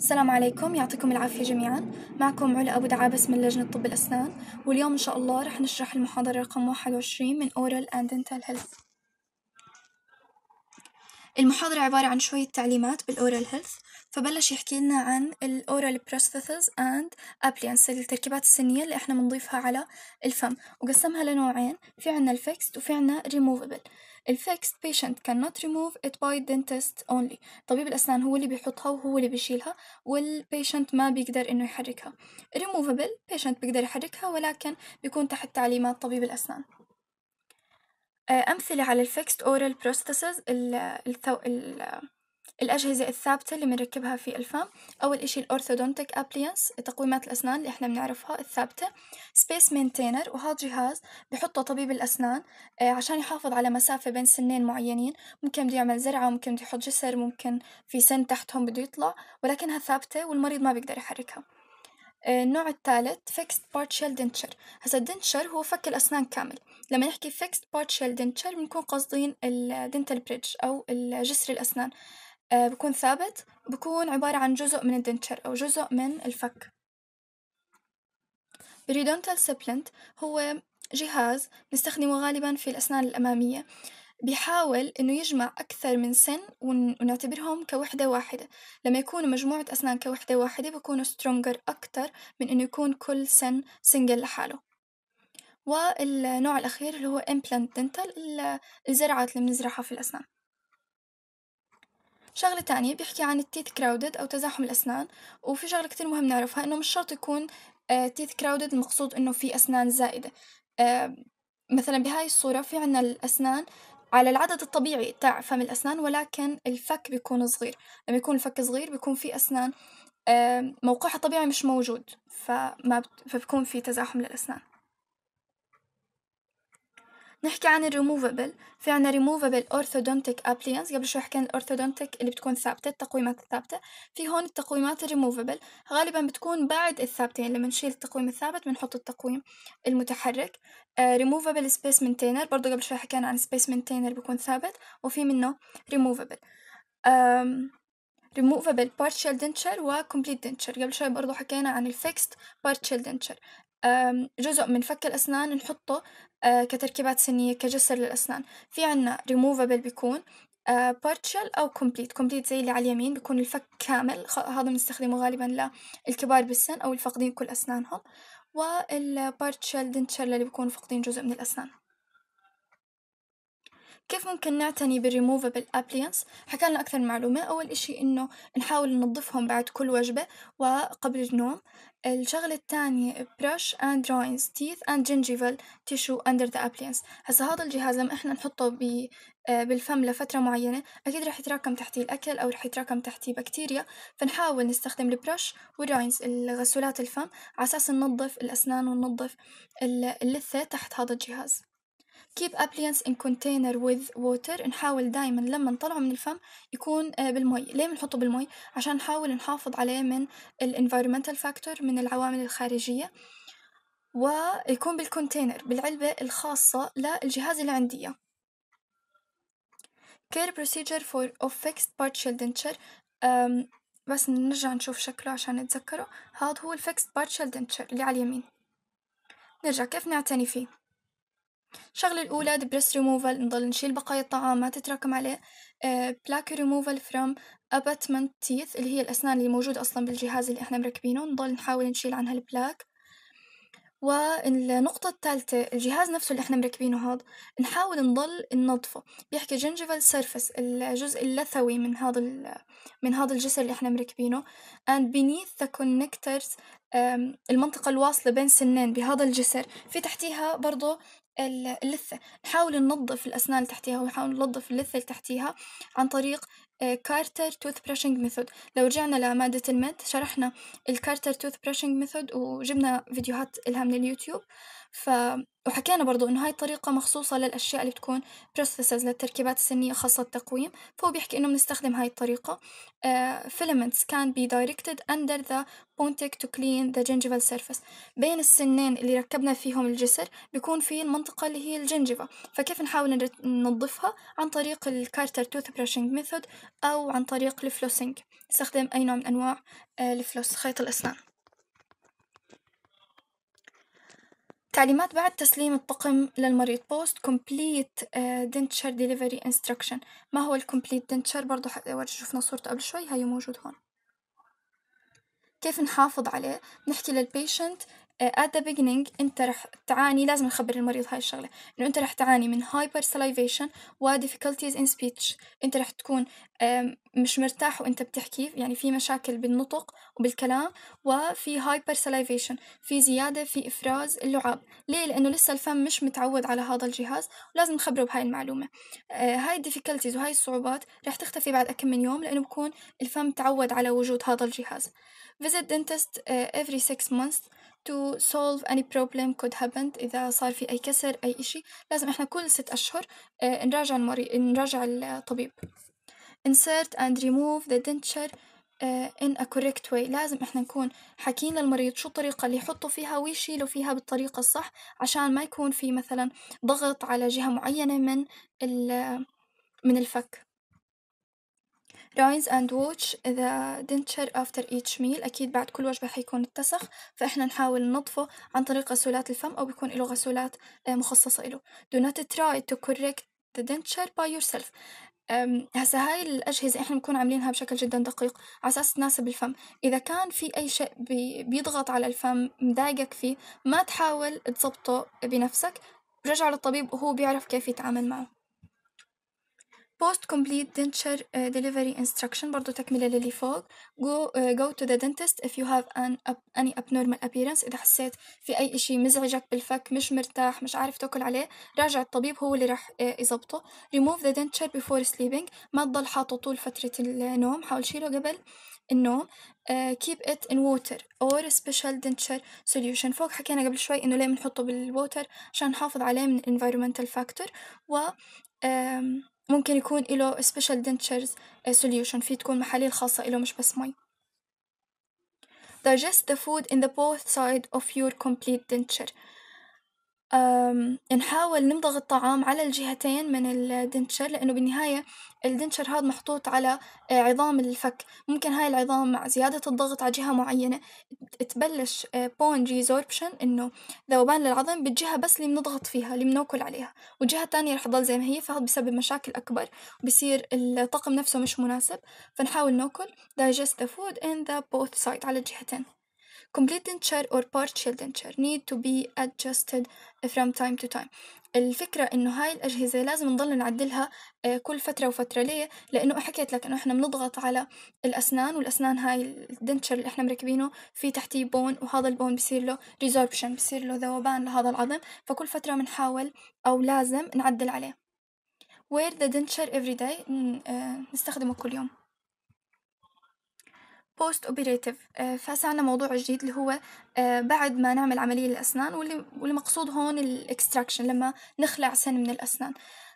السلام عليكم يعطيكم العافية جميعا معكم علا أبو دعابس من لجنة طب الأسنان واليوم إن شاء الله رح نشرح المحاضرة رقم 21 من Oral and Dental Health المحاضرة عبارة عن شوية تعليمات بالأورال هيلث فبلش يحكي لنا عن الأورال بروستيثز أند أبليانس التركيبات السنية اللي إحنا بنضيفها على الفم وقسمها لنوعين في عنا الفيكست وفي عنا ريموفبل الفيكست patient cannot remove it by dentist only طبيب الأسنان هو اللي بيحطها وهو اللي بيشيلها والبيشنت ما بيقدر إنه يحركها removable patient بيقدر يحركها ولكن بيكون تحت تعليمات طبيب الأسنان آه، أمثلة على الفيكست أورال بروستيسز الثو... ال... الأجهزة الثابتة اللي بنركبها في الفم أول إشي الأورثودونتيك أبلينس تقويمات الأسنان اللي إحنا بنعرفها الثابتة سبيس مينتينر وهذا جهاز بحطه طبيب الأسنان آه، عشان يحافظ على مسافة بين سنين معينين ممكن بده يعمل زرعة ممكن بده يحط جسر ممكن في سن تحتهم بده يطلع ولكنها ثابتة والمريض ما بيقدر يحركها آه، النوع الثالث فيكست بارتشال دنتشر هسا الدنتشر هو فك الأسنان كامل لما نحكي فيكست بارتشال دنتشر بنكون قصدين الدنتال بريدج أو جسر الأسنان آه، بكون ثابت بكون عبارة عن جزء من الدنتشر أو جزء من الفك بريدونتال سبلنت هو جهاز نستخدمه غالبا في الأسنان الأمامية بيحاول إنه يجمع أكثر من سن ونعتبرهم كوحدة واحدة لما يكونوا مجموعة أسنان كوحدة واحدة بيكونوا سترونجر أكتر من إنه يكون كل سن سنجل لحاله والنوع الأخير اللي هو implant dental الزرعات اللي بنزرعها في الأسنان شغله تانية بيحكي عن التيث كراودد او تزاحم الاسنان وفي شغله كتير مهم نعرفها انه مش شرط يكون آه، تيث كراودد المقصود انه في اسنان زائده آه، مثلا بهاي الصوره في عنا الاسنان على العدد الطبيعي تاع فم الأسنان ولكن الفك بيكون صغير لما يكون الفك صغير بيكون في أسنان آه، موقعها الطبيعي مش موجود فما بت... فبكون في تزاحم للأسنان نحكي عن الريموفبل في عنا ريموفبل اورثودونتيك ابلينس قبل شوي حكينا الاورثودونتيك اللي بتكون ثابته التقويمات الثابته في هون التقويمات الريموفبل غالبا بتكون بعد الثابتين لما نشيل التقويم الثابت بنحط التقويم المتحرك ريموفبل سبيس مينتينر برضه قبل شوي حكينا عن سبيس مينتينر بيكون ثابت وفي منه ريموفبل ريموفبل partial denture و complete denture قبل شوي برضو حكينا عن الفيكست partial denture جزء من فك الأسنان نحطه كتركيبات سنية كجسر للأسنان في عنا ريموفابل بيكون بارتشل أو كومبليت كومبليت زي اللي على اليمين بيكون الفك كامل هذا بنستخدمه غالبا للكبار بالسن أو الفاقدين كل أسنانهم والبارتشل دنتشل اللي بيكون فاقدين جزء من الأسنان كيف ممكن نعتني بالريموفبل ابليانس حكالنا أكثر معلومة أول إشي إنه نحاول ننظفهم بعد كل وجبة وقبل النوم الشغلة الثانية brush and دراينز تيث and gingival tissue under the ابليانس هسا هذا الجهاز لما إحنا نحطه ب آه، بالفم لفترة معينة أكيد رح يتراكم تحتيه الأكل أو رح يتراكم تحتيه بكتيريا فنحاول نستخدم البرش والراينز الغسولات الفم على أساس ننظف الأسنان وننظف اللثة تحت هذا الجهاز keep appliance in container with water نحاول دايما لما نطلعه من الفم يكون آه، بالمي ليه بنحطه بالمي عشان نحاول نحافظ عليه من ال environmental factor من العوامل الخارجية ويكون بالكونتينر بالعلبة الخاصة للجهاز اللي عندي care procedure for of fixed partial denture um, بس نرجع نشوف شكله عشان نتذكره هذا هو الفيكس partial دنتشر اللي على اليمين نرجع كيف نعتني فيه الشغله الاولى بريس ريموفال نضل نشيل بقايا الطعام ما تتراكم عليه بلاك ريموفال فروم اباتمنت تيث اللي هي الاسنان اللي موجوده اصلا بالجهاز اللي احنا مركبينه نضل نحاول نشيل عنها البلاك والنقطة الثالثة الجهاز نفسه اللي احنا مركبينه هذا نحاول نضل ننظفه بيحكي جنجيفال سيرفس الجزء اللثوي من هذا من هذا الجسر اللي احنا مركبينه and beneath the connectors المنطقة الواصلة بين سنين بهذا الجسر في تحتيها برضو اللثة نحاول ننظف الأسنان اللي تحتيها ونحاول ننظف اللثة اللي تحتيها عن طريق كارتر توث برشنج ميثود لو رجعنا لمادة المد شرحنا الكارتر توث برشنج ميثود وجبنا فيديوهات إلها من اليوتيوب ف وحكينا برضو انه هاي الطريقة مخصوصة للاشياء اللي بتكون بروسيسز للتركيبات السنية خاصة التقويم فهو بيحكي انه بنستخدم هاي الطريقة uh, filaments can be directed under the pontic to clean the gingival surface بين السنين اللي ركبنا فيهم الجسر بيكون في المنطقة اللي هي الجنجفة فكيف نحاول ننظفها عن طريق الكارتر توث براشنج ميثود او عن طريق الفلوسينج نستخدم اي نوع من انواع آه، الفلوس خيط الاسنان تعليمات بعد تسليم الطقم للمريض بوست كومبليت دنتشر ديليفري انستركشن ما هو الكومبليت دنتشر برضه شفنا صورته قبل شوي هي موجود هون كيف نحافظ عليه بنحكي للبيشنت at the beginning انت رح تعاني لازم نخبر المريض هاي الشغله انه انت رح تعاني من hyper salivation و difficulties in speech انت رح تكون مش مرتاح وانت بتحكي يعني في مشاكل بالنطق وبالكلام وفي hyper salivation في زياده في افراز اللعاب ليه لانه لسه الفم مش متعود على هذا الجهاز ولازم نخبره بهاي المعلومه آه، هاي difficulties وهاي الصعوبات رح تختفي بعد كم من يوم لانه بكون الفم تعود على وجود هذا الجهاز visit dentist uh, every six months to solve any problem could happen إذا صار في أي كسر أي إشي لازم إحنا كل ست أشهر uh, نراجع المريض نراجع الطبيب insert and remove the denture uh, in a correct way لازم إحنا نكون حاكين للمريض شو الطريقة اللي يحطوا فيها ويشيلوا فيها بالطريقة الصح عشان ما يكون في مثلا ضغط على جهة معينة من من الفك رايز أند ووتش إذا دنتشر أفتر إيتش ميل أكيد بعد كل وجبة حيكون اتسخ فإحنا نحاول ننظفه عن طريق غسولات الفم أو بيكون له غسولات آه، مخصصة له do not try to correct the denture by yourself هسا هاي الأجهزة إحنا بنكون عاملينها بشكل جدا دقيق على أساس تناسب الفم إذا كان في أي شيء بي بيضغط على الفم مضايقك فيه ما تحاول تظبطه بنفسك رجع للطبيب وهو بيعرف كيف يتعامل معه post complete denture uh, delivery instruction برضو تكملة للي فوق go uh, go to the dentist if you have an uh, any abnormal appearance إذا حسيت في أي إشي مزعجك بالفك مش مرتاح مش عارف تاكل عليه راجع الطبيب هو اللي راح uh, يظبطه remove the denture before sleeping ما تضل حاطه طول فترة النوم حاول شيله قبل النوم uh, keep it in water or special denture solution فوق حكينا قبل شوي إنه ليه بنحطه بالووتر عشان نحافظ عليه من environmental factor و uh, ممكن يكون له سبيشال دنتشرز سوليوشن في تكون محاليل خاصة له مش بس مي digest the food in the both side of your complete denture نحاول نمضغ الطعام على الجهتين من الدنتشر لأنه بالنهاية الدنتشر هذا محطوط على آه، عظام الفك، ممكن هاي العظام مع زيادة الضغط على جهة معينة تبلش آه، بون ريزوربشن إنه ذوبان للعظم بالجهة بس اللي بنضغط فيها اللي بناكل عليها، والجهة التانية رح تضل زي ما هي فهذا بسبب مشاكل أكبر بصير الطقم نفسه مش مناسب، فنحاول ناكل digest the food in the both side على الجهتين. complete denture or partial denture need to be adjusted from time to time الفكرة إنه هاي الأجهزة لازم نضل نعدلها آه، كل فترة وفترة ليه؟ لأنه حكيت لك إنه إحنا بنضغط على الأسنان والأسنان هاي الدنتشر اللي إحنا مركبينه في تحتيه بون وهذا البون بصير له ريزوربشن بصير له ذوبان لهذا العظم فكل فترة بنحاول أو لازم نعدل عليه wear the denture every day آه، نستخدمه كل يوم بوست اوبريتيف عنا موضوع جديد اللي هو آه، بعد ما نعمل عمليه للاسنان واللي مقصود هون الاكستراكشن لما نخلع سن من الاسنان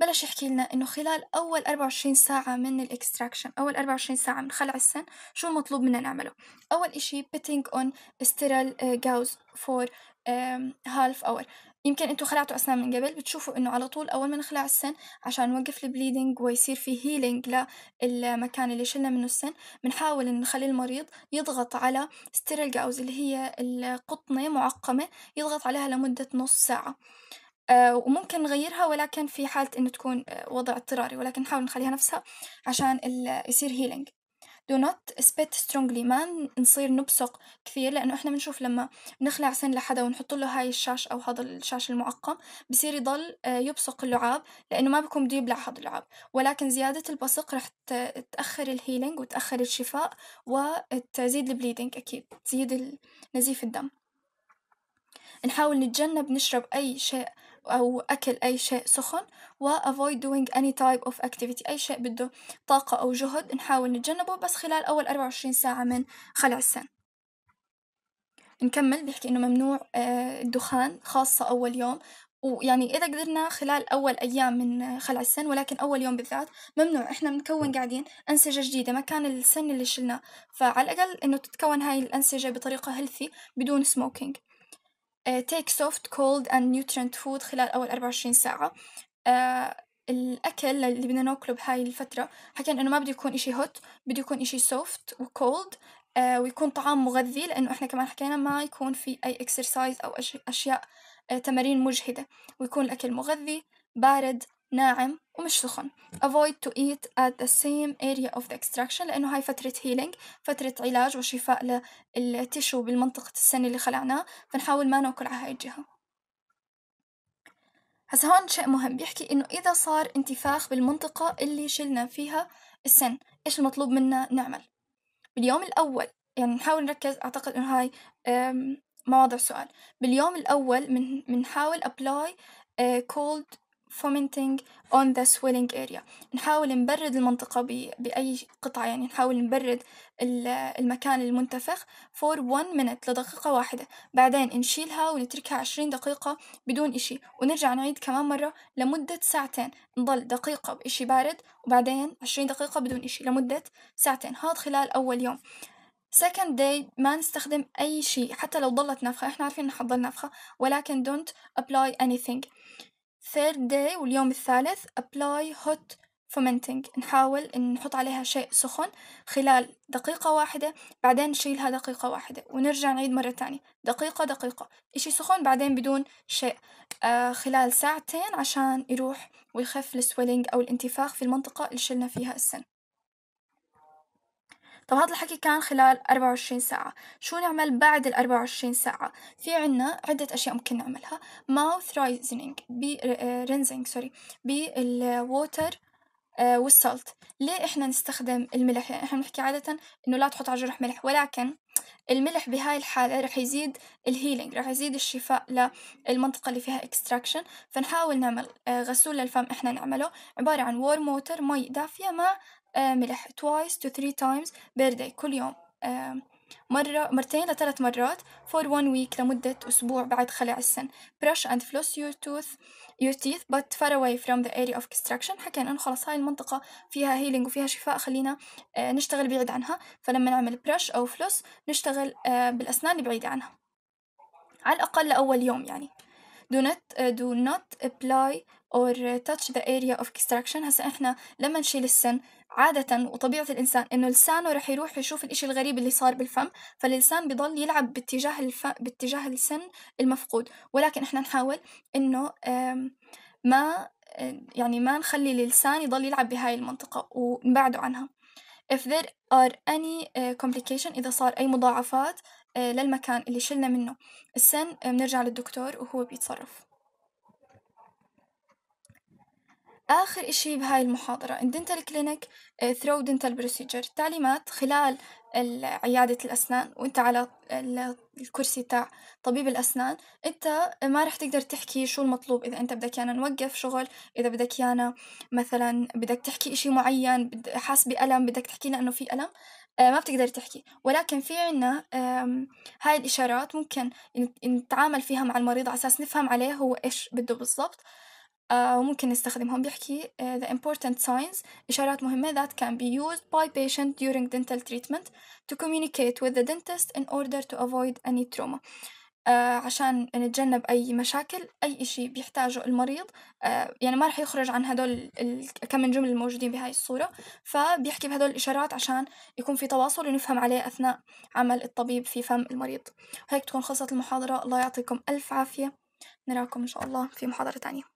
بلش يحكي لنا انه خلال اول 24 ساعه من الاكستراكشن اول 24 ساعه من خلع السن شو المطلوب منا نعمله اول اشي بيتينج اون استرال جاوز فور هالف اور يمكن انتم خلعتوا اسنان من قبل بتشوفوا انه على طول اول ما نخلع السن عشان نوقف البليدنج ويصير في هيلينج للمكان اللي شلنا منه السن بنحاول إن نخلي المريض يضغط على ستيرل جاوز اللي هي القطنه معقمه يضغط عليها لمده نص ساعه آه، وممكن نغيرها ولكن في حالة إنه تكون آه، وضع اضطراري ولكن نحاول نخليها نفسها عشان يصير هيلينج do not spit strongly ما نصير نبصق كثير لانه احنا بنشوف لما نخلع سن لحدا ونحط له هاي الشاش او هذا الشاش المعقم بصير يضل آه، يبصق اللعاب لانه ما بكون بده يبلع هذا اللعاب ولكن زياده البصق رح تاخر الهيلينج وتاخر الشفاء وتزيد البليدنج اكيد تزيد نزيف الدم نحاول نتجنب نشرب أي شيء أو أكل أي شيء سخن و avoid doing any type of activity أي شيء بده طاقة أو جهد نحاول نتجنبه بس خلال أول 24 ساعة من خلع السن نكمل بيحكي إنه ممنوع آه، الدخان خاصة أول يوم ويعني إذا قدرنا خلال أول أيام من خلع السن ولكن أول يوم بالذات ممنوع إحنا بنكون نعم. قاعدين أنسجة جديدة مكان السن اللي شلناه فعلى الأقل إنه تتكون هاي الأنسجة بطريقة هيلثي بدون سموكينج آه، take soft cold and nutrient food خلال أول 24 ساعة آه، الأكل اللي بدنا ناكله بهاي الفترة حكينا إنه ما بده يكون إشي هوت بده يكون إشي soft وcold آه، ويكون طعام مغذي لأنه إحنا كمان حكينا ما يكون في أي اكسرسايز أو أشياء تمارين مجهدة ويكون الأكل مغذي بارد ناعم ومش سخن avoid to eat at the same area of the extraction لأنه هاي فترة healing فترة علاج وشفاء للتشو بالمنطقة السن اللي خلعناه فنحاول ما ناكل على هاي الجهة هسا هون شيء مهم بيحكي إنه إذا صار انتفاخ بالمنطقة اللي شلنا فيها السن إيش المطلوب منا نعمل باليوم الأول يعني نحاول نركز أعتقد إنه هاي مواضع سؤال باليوم الأول من بنحاول أبلاي آه، cold fomenting on the swelling area نحاول نبرد المنطقة بأي قطعة يعني نحاول نبرد المكان المنتفخ for one minute لدقيقة واحدة بعدين نشيلها ونتركها عشرين دقيقة بدون إشي ونرجع نعيد كمان مرة لمدة ساعتين نضل دقيقة بإشي بارد وبعدين عشرين دقيقة بدون إشي لمدة ساعتين هذا خلال أول يوم second day ما نستخدم أي شيء حتى لو ضلت نافخة إحنا عارفين إنها حتضل نافخة ولكن don't apply anything third day واليوم الثالث apply hot fermenting نحاول إن نحط عليها شيء سخن خلال دقيقة واحدة بعدين نشيلها دقيقة واحدة ونرجع نعيد مرة تانية دقيقة دقيقة إشي سخن بعدين بدون شيء آه خلال ساعتين عشان يروح ويخف السويلينج أو الانتفاخ في المنطقة اللي شلنا فيها السن طب هذا الحكي كان خلال 24 ساعة شو نعمل بعد ال 24 ساعة في عنا عدة أشياء ممكن نعملها ماوث بي رينزينج سوري بالووتر والسلت ليه احنا نستخدم الملح يعني احنا بنحكي عادة انه لا تحط على جرح ملح ولكن الملح بهاي الحالة رح يزيد الهيلينج رح يزيد الشفاء للمنطقة اللي فيها اكستراكشن فنحاول نعمل آه، غسول للفم احنا نعمله عبارة عن وور ووتر مي دافية مع آه، ملح twice to three times per day كل يوم آه، مرة مرتين لثلاث مرات for one week لمدة أسبوع بعد خلع السن brush and floss your tooth your teeth but far away from the area of construction حكينا إنه خلاص هاي المنطقة فيها healing وفيها شفاء خلينا آه، نشتغل بعيد عنها فلما نعمل brush أو floss نشتغل بالأسنان البعيدة عنها على الأقل لأول يوم يعني do not do not apply or touch the area of extraction هسا إحنا لما نشيل السن عادة وطبيعة الإنسان إنه لسانه رح يروح يشوف الإشي الغريب اللي صار بالفم فاللسان بضل يلعب باتجاه الف... باتجاه السن المفقود ولكن إحنا نحاول إنه ما يعني ما نخلي اللسان يضل يلعب بهاي المنطقة ونبعده عنها if there are any آه، complication إذا صار أي مضاعفات آه، للمكان اللي شلنا منه السن آه، بنرجع للدكتور وهو بيتصرف آخر إشي بهاي المحاضرة الدنتال كلينيك ثرو دنتال بروسيجر تعليمات خلال عيادة الأسنان وأنت على الكرسي تاع طبيب الأسنان أنت ما رح تقدر تحكي شو المطلوب إذا أنت بدك يانا نوقف شغل إذا بدك يانا مثلا بدك تحكي إشي معين حاس بألم بدك تحكي لانه في ألم آه، ما بتقدر تحكي ولكن في عنا هاي الإشارات ممكن نتعامل فيها مع المريض على أساس نفهم عليه هو إيش بده بالضبط آه، وممكن نستخدمهم بيحكي آه، the important signs إشارات مهمة that can be used by patient during dental treatment to communicate with the dentist in order to avoid any trauma آه، عشان نتجنب أي مشاكل أي إشي بيحتاجه المريض يعني ما رح يخرج عن هدول كم من جمل الموجودين بهاي الصورة فبيحكي بهدول الإشارات عشان يكون في تواصل ونفهم عليه أثناء عمل الطبيب في فم المريض وهيك تكون خلصت المحاضرة الله يعطيكم ألف عافية نراكم إن شاء الله في محاضرة تانية